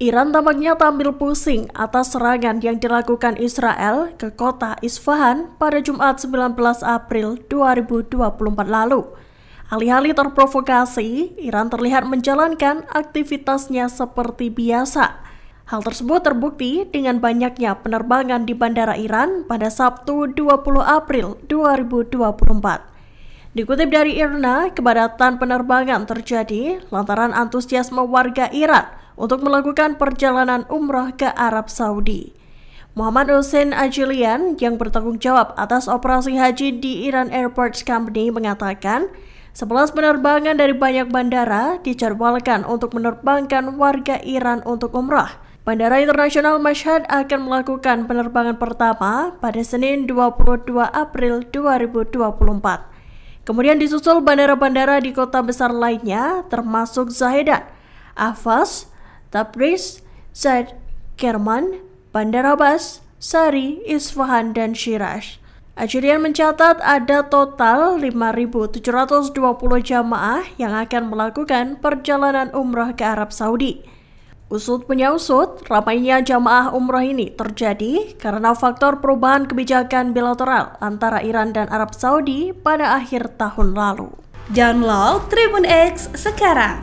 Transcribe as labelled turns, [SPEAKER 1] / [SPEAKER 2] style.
[SPEAKER 1] Iran tampaknya tampil pusing atas serangan yang dilakukan Israel ke kota Isfahan pada Jumat 19 April 2024 lalu. Alih-alih terprovokasi, Iran terlihat menjalankan aktivitasnya seperti biasa. Hal tersebut terbukti dengan banyaknya penerbangan di bandara Iran pada Sabtu 20 April 2024. Dikutip dari IRNA, kepadatan penerbangan terjadi lantaran antusiasme warga Iran – untuk melakukan perjalanan umroh ke Arab Saudi. Muhammad Hussein Ajilian yang bertanggung jawab atas operasi haji di Iran Airports Company mengatakan, 11 penerbangan dari banyak bandara dijadwalkan untuk menerbangkan warga Iran untuk umrah. Bandara Internasional Mashhad akan melakukan penerbangan pertama pada Senin 22 April 2024. Kemudian disusul bandara-bandara di kota besar lainnya termasuk Zahedan, Afas, Tabriz, Zaid, Kerman, Bandar Abbas, Sari, Isfahan, dan Shiraz. Ajudian mencatat ada total 5.720 jamaah yang akan melakukan perjalanan umroh ke Arab Saudi. Usut punya usut, ramainya jamaah umroh ini terjadi karena faktor perubahan kebijakan bilateral antara Iran dan Arab Saudi pada akhir tahun lalu. Download Tribun X sekarang